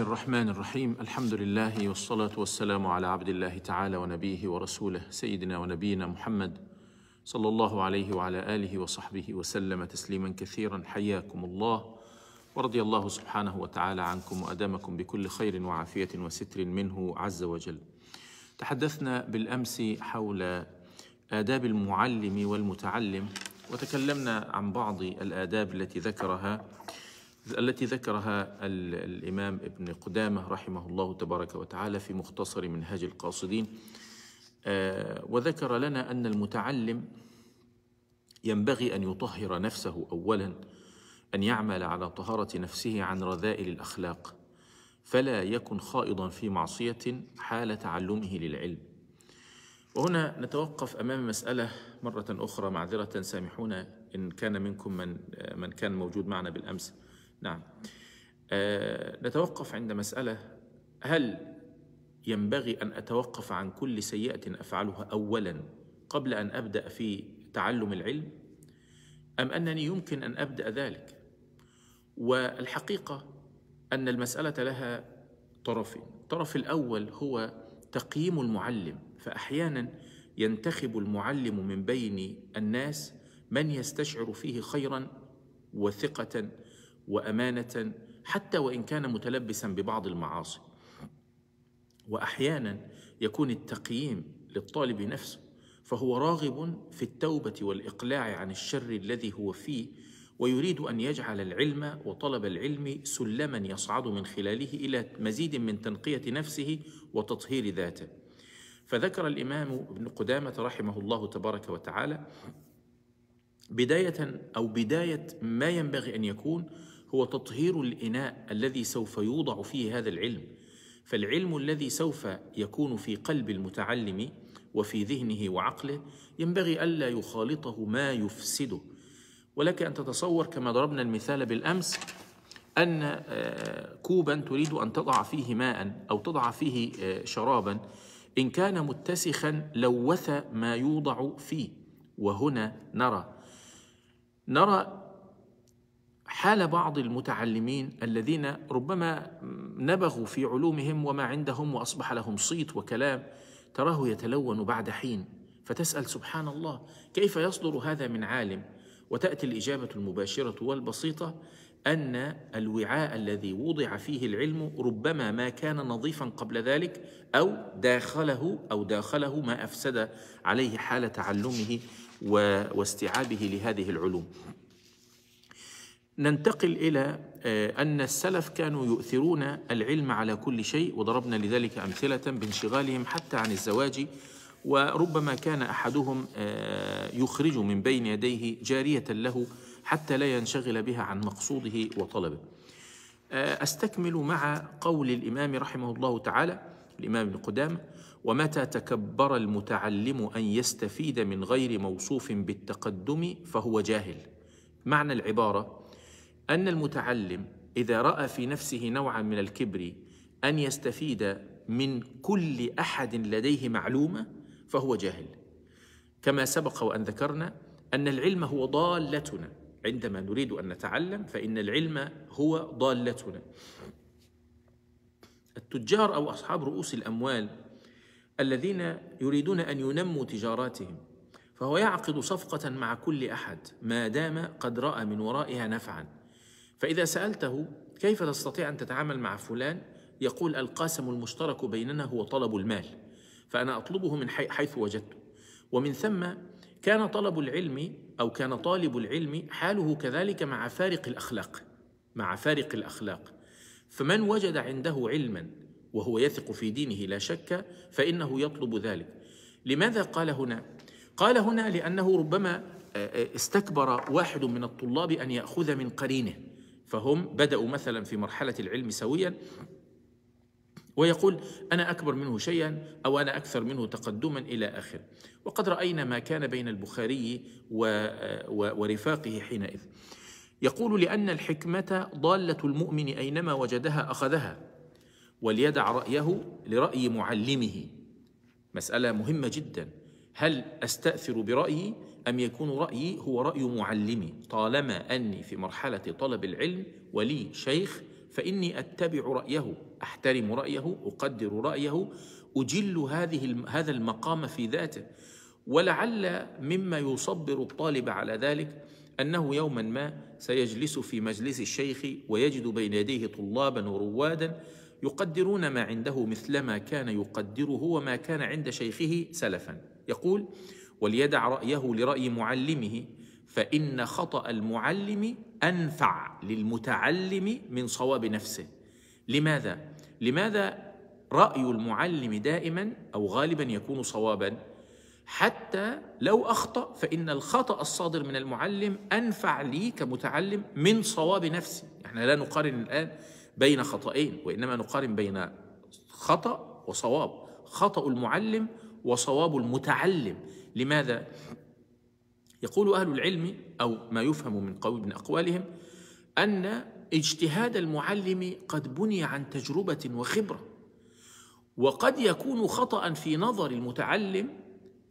الرحمن الرحيم الحمد لله والصلاة والسلام على عبد الله تعالى ونبيه ورسوله سيدنا ونبينا محمد صلى الله عليه وعلى آله وصحبه وسلم تسليما كثيرا حياكم الله ورضي الله سبحانه وتعالى عنكم وأدامكم بكل خير وعافية وستر منه عز وجل تحدثنا بالأمس حول آداب المعلم والمتعلم وتكلمنا عن بعض الآداب التي ذكرها التي ذكرها الإمام ابن قدامة رحمه الله تبارك وتعالى في مختصر منهاج القاصدين آه، وذكر لنا أن المتعلم ينبغي أن يطهر نفسه أولا أن يعمل على طهارة نفسه عن رذائل الأخلاق فلا يكن خائضا في معصية حال تعلمه للعلم وهنا نتوقف أمام مسألة مرة أخرى معذرة سامحونا إن كان منكم من, من كان موجود معنا بالأمس نعم أه نتوقف عند مسألة هل ينبغي أن أتوقف عن كل سيئة أفعلها أولا قبل أن أبدأ في تعلم العلم أم أنني يمكن أن أبدأ ذلك والحقيقة أن المسألة لها طرفين الطرف الأول هو تقييم المعلم فأحيانا ينتخب المعلم من بين الناس من يستشعر فيه خيرا وثقة وامانه حتى وان كان متلبسا ببعض المعاصي واحيانا يكون التقييم للطالب نفسه فهو راغب في التوبه والاقلاع عن الشر الذي هو فيه ويريد ان يجعل العلم وطلب العلم سلما يصعد من خلاله الى مزيد من تنقيه نفسه وتطهير ذاته فذكر الامام ابن قدامه رحمه الله تبارك وتعالى بدايه او بدايه ما ينبغي ان يكون هو تطهير الاناء الذي سوف يوضع فيه هذا العلم فالعلم الذي سوف يكون في قلب المتعلم وفي ذهنه وعقله ينبغي الا يخالطه ما يفسده ولك ان تتصور كما ضربنا المثال بالامس ان آه، كوبا تريد ان تضع فيه ماء او تضع فيه آه، شرابا ان كان متسخا لوث ما يوضع فيه وهنا نرى نرى حال بعض المتعلمين الذين ربما نبغوا في علومهم وما عندهم واصبح لهم صيت وكلام تراه يتلون بعد حين فتسال سبحان الله كيف يصدر هذا من عالم وتاتي الاجابه المباشره والبسيطه ان الوعاء الذي وضع فيه العلم ربما ما كان نظيفا قبل ذلك او داخله او داخله ما افسد عليه حال تعلمه واستيعابه لهذه العلوم ننتقل إلى آه، أن السلف كانوا يؤثرون العلم على كل شيء وضربنا لذلك أمثلة بانشغالهم حتى عن الزواج وربما كان أحدهم آه، يخرج من بين يديه جارية له حتى لا ينشغل بها عن مقصوده وطلبه آه، أستكمل مع قول الإمام رحمه الله تعالى الإمام ابن قدامة ومتى تكبر المتعلم أن يستفيد من غير موصوف بالتقدم فهو جاهل معنى العبارة أن المتعلم إذا رأى في نفسه نوعا من الكبر أن يستفيد من كل أحد لديه معلومة فهو جاهل كما سبق وأن ذكرنا أن العلم هو ضالتنا عندما نريد أن نتعلم فإن العلم هو ضالتنا التجار أو أصحاب رؤوس الأموال الذين يريدون أن ينموا تجاراتهم فهو يعقد صفقة مع كل أحد ما دام قد رأى من ورائها نفعاً فإذا سألته كيف تستطيع أن تتعامل مع فلان يقول القاسم المشترك بيننا هو طلب المال فأنا أطلبه من حيث وجدته ومن ثم كان طلب العلم أو كان طالب العلم حاله كذلك مع فارق الأخلاق مع فارق الأخلاق فمن وجد عنده علما وهو يثق في دينه لا شك فإنه يطلب ذلك لماذا قال هنا؟ قال هنا لأنه ربما استكبر واحد من الطلاب أن يأخذ من قرينه فهم بدأوا مثلا في مرحلة العلم سويا ويقول أنا أكبر منه شيئا أو أنا أكثر منه تقدما إلى آخره وقد رأينا ما كان بين البخاري ورفاقه حينئذ يقول لأن الحكمة ضالة المؤمن أينما وجدها أخذها وليدع رأيه لرأي معلمه مسألة مهمة جدا هل استاثر برايي ام يكون رايي هو راي معلمي طالما اني في مرحله طلب العلم ولي شيخ فاني اتبع رايه احترم رايه اقدر رايه اجل هذه هذا المقام في ذاته ولعل مما يصبر الطالب على ذلك انه يوما ما سيجلس في مجلس الشيخ ويجد بين يديه طلابا وروادا يقدرون ما عنده مثلما كان يقدره وما كان عند شيخه سلفا يقول وليدع رأيه لرأي معلمه فإن خطأ المعلم أنفع للمتعلم من صواب نفسه لماذا؟ لماذا رأي المعلم دائما أو غالبا يكون صوابا؟ حتى لو أخطأ فإن الخطأ الصادر من المعلم أنفع لي كمتعلم من صواب نفسي احنا لا نقارن الآن بين خطأين وإنما نقارن بين خطأ وصواب خطأ المعلم وصواب المتعلم لماذا؟ يقول أهل العلم أو ما يفهم من قول من أقوالهم أن اجتهاد المعلم قد بني عن تجربة وخبرة وقد يكون خطأ في نظر المتعلم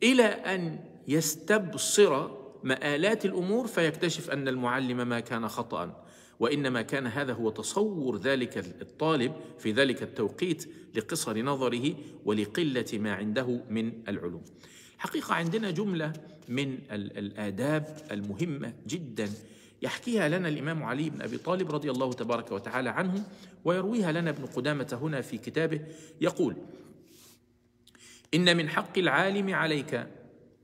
إلى أن يستبصر مآلات الأمور فيكتشف أن المعلم ما كان خطأ وانما كان هذا هو تصور ذلك الطالب في ذلك التوقيت لقصر نظره ولقله ما عنده من العلوم. حقيقه عندنا جمله من الاداب المهمه جدا يحكيها لنا الامام علي بن ابي طالب رضي الله تبارك وتعالى عنه ويرويها لنا ابن قدامه هنا في كتابه يقول: ان من حق العالم عليك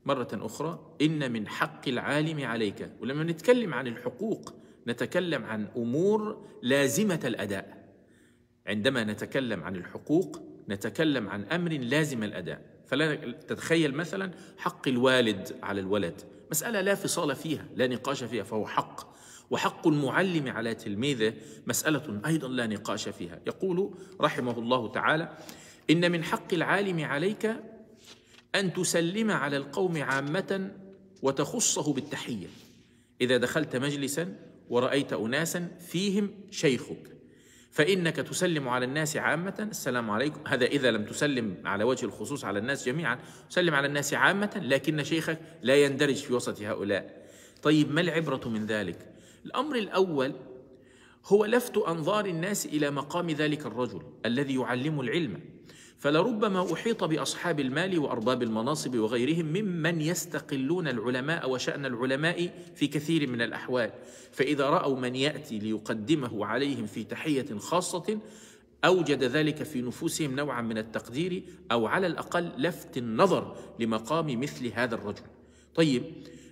مرة أخرى إن من حق العالم عليك ولما نتكلم عن الحقوق نتكلم عن امور لازمه الاداء عندما نتكلم عن الحقوق نتكلم عن امر لازم الاداء فلا تتخيل مثلا حق الوالد على الولد مساله لا فصال فيها لا نقاش فيها فهو حق وحق المعلم على تلميذه مساله ايضا لا نقاش فيها يقول رحمه الله تعالى ان من حق العالم عليك ان تسلم على القوم عامه وتخصه بالتحيه اذا دخلت مجلسا ورأيت أناسا فيهم شيخك فإنك تسلم على الناس عامة السلام عليكم هذا إذا لم تسلم على وجه الخصوص على الناس جميعا سلم على الناس عامة لكن شيخك لا يندرج في وسط هؤلاء طيب ما العبرة من ذلك الأمر الأول هو لفت أنظار الناس إلى مقام ذلك الرجل الذي يعلم العلم فلربما احيط باصحاب المال وارباب المناصب وغيرهم ممن يستقلون العلماء وشان العلماء في كثير من الاحوال فاذا راوا من ياتي ليقدمه عليهم في تحيه خاصه اوجد ذلك في نفوسهم نوعا من التقدير او على الاقل لفت النظر لمقام مثل هذا الرجل طيب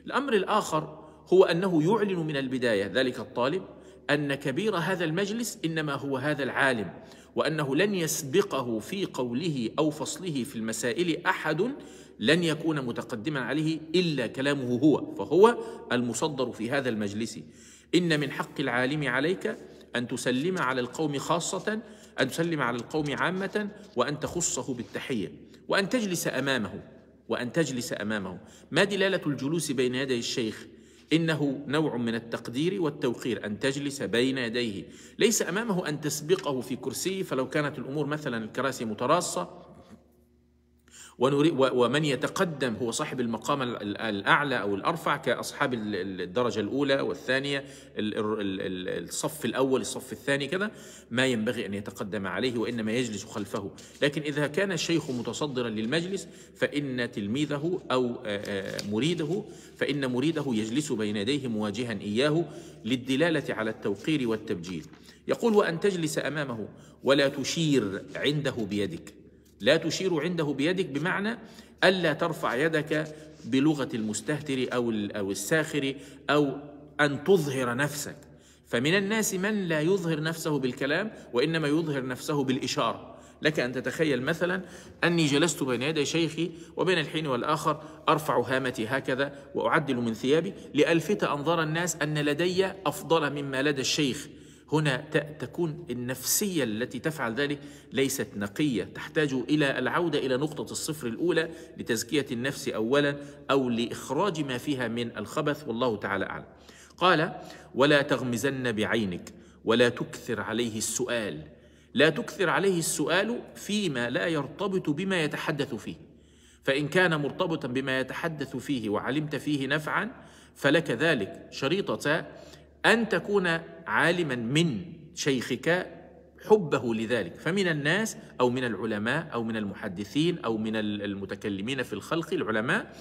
الامر الاخر هو انه يعلن من البدايه ذلك الطالب ان كبير هذا المجلس انما هو هذا العالم وانه لن يسبقه في قوله او فصله في المسائل احد لن يكون متقدما عليه الا كلامه هو فهو المصدر في هذا المجلس ان من حق العالم عليك ان تسلم على القوم خاصه ان تسلم على القوم عامه وان تخصه بالتحيه وان تجلس امامه وان تجلس امامه ما دلاله الجلوس بين يدي الشيخ إنه نوع من التقدير والتوقير أن تجلس بين يديه ليس أمامه أن تسبقه في كرسيه فلو كانت الأمور مثلا الكراسي متراصة ومن يتقدم هو صاحب المقام الأعلى أو الأرفع كأصحاب الدرجة الأولى والثانية الصف الأول الصف الثاني كذا ما ينبغي أن يتقدم عليه وإنما يجلس خلفه لكن إذا كان الشيخ متصدرا للمجلس فإن تلميذه أو آه، آه، مريده فإن مريده يجلس بين يديه مواجها إياه للدلالة على التوقير والتبجيل يقول وأن تجلس أمامه ولا تشير عنده بيدك لا تشير عنده بيدك بمعنى ألا ترفع يدك بلغة المستهتر أو أو الساخر أو أن تظهر نفسك فمن الناس من لا يظهر نفسه بالكلام وإنما يظهر نفسه بالإشارة لك أن تتخيل مثلا أني جلست بين يدي شيخي وبين الحين والآخر أرفع هامتي هكذا وأعدل من ثيابي لألفت أنظار الناس أن لدي أفضل مما لدى الشيخ هنا تكون النفسية التي تفعل ذلك ليست نقية تحتاج إلى العودة إلى نقطة الصفر الأولى لتزكية النفس أولا أو لإخراج ما فيها من الخبث والله تعالى أعلم قال ولا تغمزن بعينك ولا تكثر عليه السؤال لا تكثر عليه السؤال فيما لا يرتبط بما يتحدث فيه فإن كان مرتبطا بما يتحدث فيه وعلمت فيه نفعا فلك ذلك شريطة أن تكون عالما من شيخك حبه لذلك فمن الناس أو من العلماء أو من المحدثين أو من المتكلمين في الخلق العلماء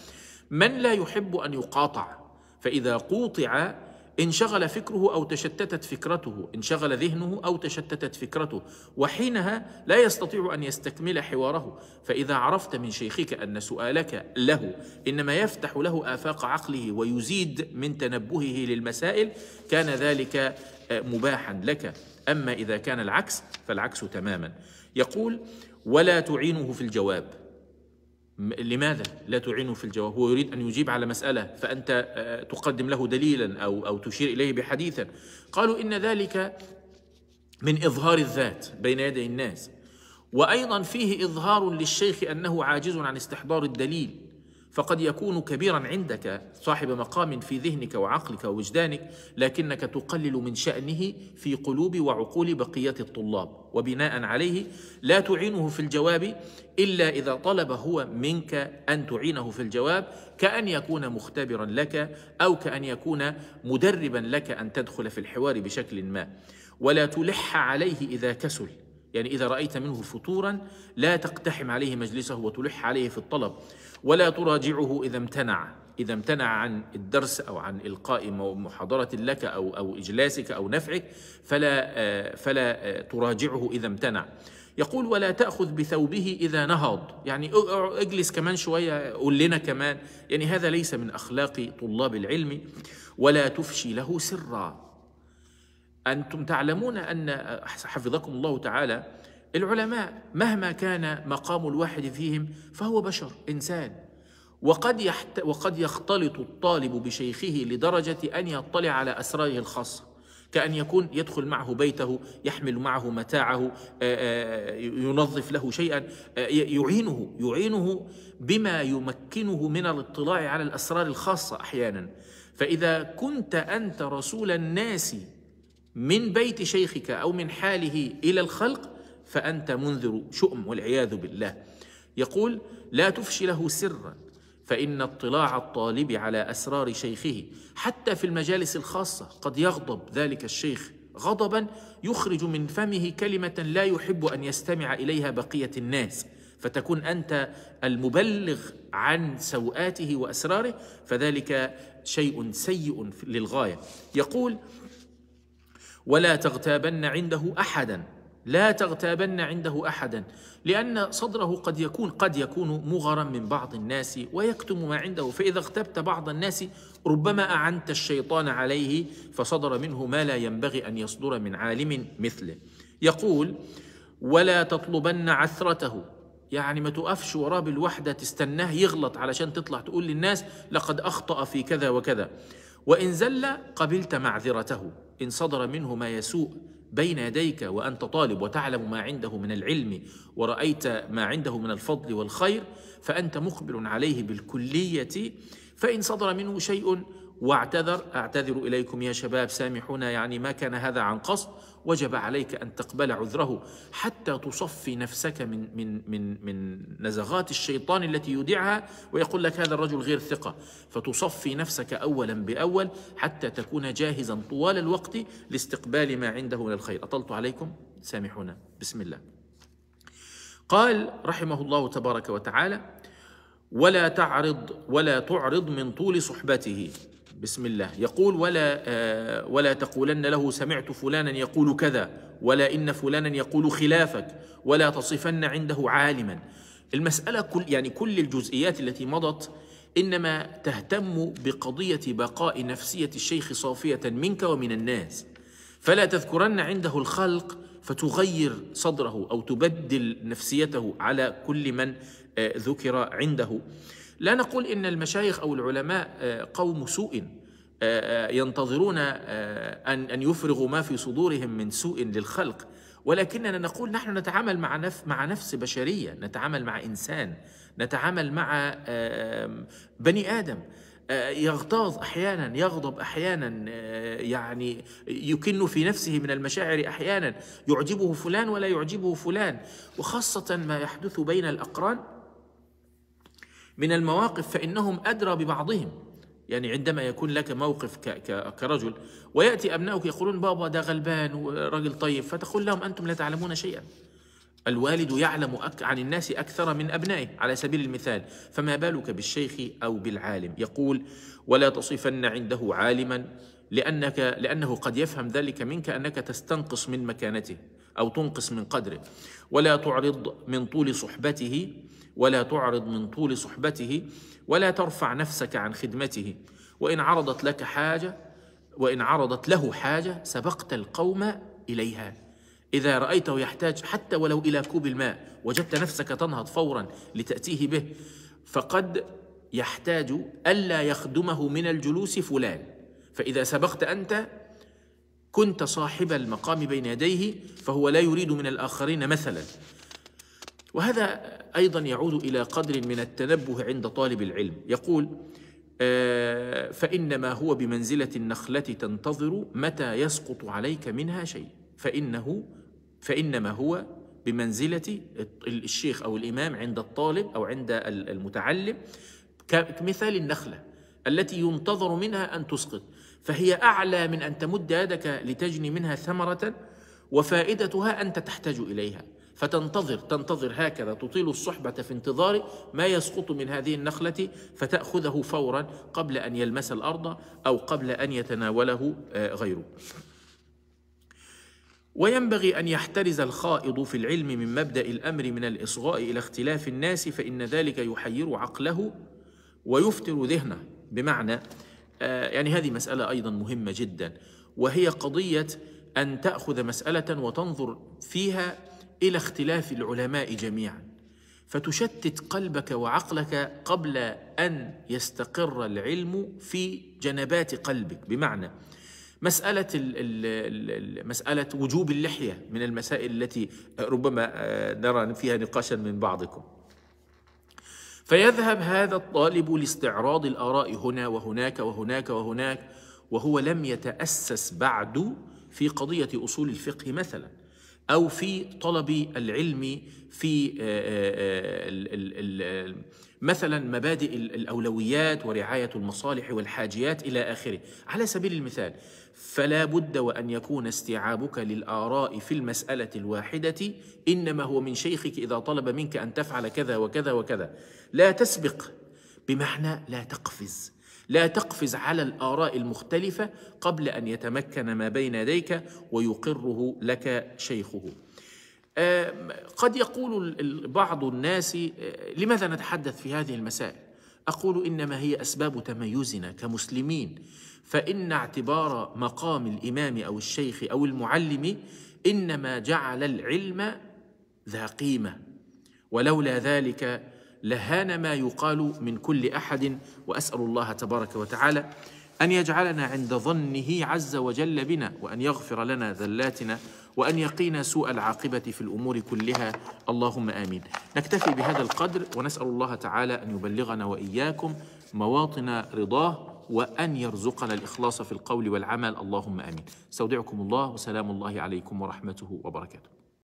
من لا يحب أن يقاطع فإذا قوطع انشغل فكره او تشتتت فكرته انشغل ذهنه او تشتتت فكرته وحينها لا يستطيع ان يستكمل حواره فاذا عرفت من شيخك ان سؤالك له انما يفتح له افاق عقله ويزيد من تنبهه للمسائل كان ذلك آه، مباحا لك اما اذا كان العكس فالعكس تماما يقول ولا تعينه في الجواب لماذا لا تعينه في الجواب هو يريد أن يجيب على مسألة فأنت آه، آه، تقدم له دليلا أو, أو تشير إليه بحديثا قالوا إن ذلك من إظهار الذات بين يدي الناس وأيضا فيه إظهار للشيخ أنه عاجز عن استحضار الدليل فقد يكون كبيرا عندك صاحب مقام في ذهنك وعقلك ووجدانك لكنك تقلل من شأنه في قلوب وعقول بقية الطلاب وبناء عليه لا تعينه في الجواب إلا إذا طلب هو منك أن تعينه في الجواب كأن يكون مختبرا لك أو كأن يكون مدربا لك أن تدخل في الحوار بشكل ما ولا تلح عليه إذا كسل يعني إذا رأيت منه فتورا لا تقتحم عليه مجلسه وتلح عليه في الطلب ولا تراجعه إذا امتنع إذا امتنع عن الدرس أو عن إلقاء محاضرة لك أو أو إجلاسك أو نفعك فلا آه، فلا آه، تراجعه إذا امتنع يقول ولا تأخذ بثوبه إذا نهض يعني اجلس كمان شوية قول لنا كمان يعني هذا ليس من أخلاق طلاب العلم ولا تفشي له سرا أنتم تعلمون أن حفظكم الله تعالى العلماء مهما كان مقام الواحد فيهم فهو بشر انسان وقد يحت... وقد يختلط الطالب بشيخه لدرجه ان يطلع على اسراره الخاصه كأن يكون يدخل معه بيته يحمل معه متاعه ينظف له شيئا يعينه يعينه بما يمكنه من الاطلاع على الأسرار الخاصة أحيانا فإذا كنت أنت رسول الناس من بيت شيخك أو من حاله إلى الخلق فأنت منذر شؤم والعياذ بالله يقول لا له سرا فإن اطلاع الطالب على أسرار شيخه حتى في المجالس الخاصة قد يغضب ذلك الشيخ غضبا يخرج من فمه كلمة لا يحب أن يستمع إليها بقية الناس فتكون أنت المبلغ عن سوءاته وأسراره فذلك شيء سيء للغاية يقول ولا تغتابن عنده أحدا لا تغتابن عنده احدا لان صدره قد يكون قد يكون مغرا من بعض الناس ويكتم ما عنده فاذا اغتبت بعض الناس ربما اعنت الشيطان عليه فصدر منه ما لا ينبغي ان يصدر من عالم مثله يقول ولا تطلبن عثرته يعني ما توقفش وراه بالوحدة تستناه يغلط علشان تطلع تقول للناس لقد أخطأ في كذا وكذا وإن زل قبلت معذرته إن صدر منه ما يسوء بين يديك وانت طالب وتعلم ما عنده من العلم ورايت ما عنده من الفضل والخير فانت مخبر عليه بالكليه فان صدر منه شيء واعتذر أعتذر إليكم يا شباب سامحونا يعني ما كان هذا عن قصد وجب عليك أن تقبل عذره حتى تصفي نفسك من, من, من, من نزغات الشيطان التي يودعها ويقول لك هذا الرجل غير ثقة فتصفي نفسك أولا بأول حتى تكون جاهزا طوال الوقت لاستقبال ما عنده من الخير أطلت عليكم سامحونا بسم الله قال رحمه الله تبارك وتعالى ولا تعرض ولا تعرض من طول صحبته بسم الله يقول ولا آه ولا تقولن له سمعت فلانا يقول كذا ولا ان فلانا يقول خلافك ولا تصفن عنده عالما المساله كل يعني كل الجزئيات التي مضت انما تهتم بقضيه بقاء نفسيه الشيخ صافيه منك ومن الناس فلا تذكرن عنده الخلق فتغير صدره او تبدل نفسيته على كل من آه ذكر عنده لا نقول ان المشايخ او العلماء آه، قوم سوء آه، آه، ينتظرون ان ان يفرغوا ما في صدورهم من سوء للخلق ولكننا نقول نحن نتعامل مع نف مع نفس بشريه نتعامل مع انسان نتعامل مع بني ادم يغتاظ احيانا يغضب احيانا يعني يكن في نفسه من المشاعر احيانا يعجبه فلان ولا يعجبه فلان وخاصه ما يحدث بين الاقران من المواقف فإنهم أدرى ببعضهم يعني عندما يكون لك موقف كرجل ويأتي أبنائك يقولون بابا ده غلبان وراجل طيب فتقول لهم أنتم لا تعلمون شيئا الوالد يعلم عن الناس أكثر من أبنائه على سبيل المثال فما بالك بالشيخ أو بالعالم يقول ولا تصفن عنده عالما لأنك لأنه قد يفهم ذلك منك أنك تستنقص من مكانته أو تنقص من قدره ولا تعرض من طول صحبته ولا تعرض من طول صحبته ولا ترفع نفسك عن خدمته وإن عرضت لك حاجة وإن عرضت له حاجة سبقت القوم إليها إذا رأيته يحتاج حتى ولو إلى كوب الماء وجدت نفسك تنهض فورا لتأتيه به فقد يحتاج ألا يخدمه من الجلوس فلان فإذا سبقت أنت كنت صاحب المقام بين يديه فهو لا يريد من الآخرين مثلا وهذا أيضا يعود إلى قدر من التنبه عند طالب العلم يقول آه، فإنما هو بمنزلة النخلة تنتظر متى يسقط عليك منها شيء فإنه فإنما هو بمنزلة الشيخ أو الإمام عند الطالب أو عند المتعلم كمثال النخلة التي ينتظر منها أن تسقط فهي أعلى من أن تمد يدك لتجني منها ثمرة وفائدتها أنت تحتاج إليها فتنتظر تنتظر هكذا تطيل الصحبة في انتظار ما يسقط من هذه النخلة فتأخذه فورا قبل أن يلمس الأرض أو قبل أن يتناوله آه، غيره وينبغي أن يحترز الخائض في العلم من مبدأ الأمر من الإصغاء إلى اختلاف الناس فإن ذلك يحير عقله ويفتر ذهنه بمعنى آه، يعني هذه مسألة أيضا مهمة جدا وهي قضية أن تأخذ مسألة وتنظر فيها الى اختلاف العلماء جميعا فتشتت قلبك وعقلك قبل ان يستقر العلم في جنبات قلبك بمعنى مسألة الـ الـ مسألة وجوب اللحية من المسائل التي ربما آه، نرى فيها نقاشا من بعضكم فيذهب هذا الطالب لاستعراض الآراء هنا وهناك وهناك وهناك وهو لم يتأسس بعد في قضية أصول الفقه مثلا أو في طلب العلم في آه، آه، آه، مثلا مبادئ الأولويات ورعاية المصالح والحاجيات إلى آخره على سبيل المثال فلا بد وأن يكون استيعابك للآراء في المسألة الواحدة إنما هو من شيخك إذا طلب منك أن تفعل كذا وكذا وكذا لا تسبق بمعنى لا تقفز لا تقفز على الآراء المختلفة قبل أن يتمكن ما بين يديك ويقره لك شيخه آه، قد يقول بعض الناس آه، لماذا نتحدث في هذه المسائل أقول إنما هي أسباب تميزنا كمسلمين فإن اعتبار مقام الإمام أو الشيخ أو المعلم إنما جعل العلم ذا قيمة ولولا ذلك لهان ما يقال من كل احد واسال الله تبارك وتعالى ان يجعلنا عند ظنه عز وجل بنا وان يغفر لنا ذلاتنا وان يقينا سوء العاقبه في الامور كلها اللهم امين. نكتفي بهذا القدر ونسال الله تعالى ان يبلغنا واياكم مواطن رضاه وان يرزقنا الاخلاص في القول والعمل اللهم امين. استودعكم الله وسلام الله عليكم ورحمته وبركاته.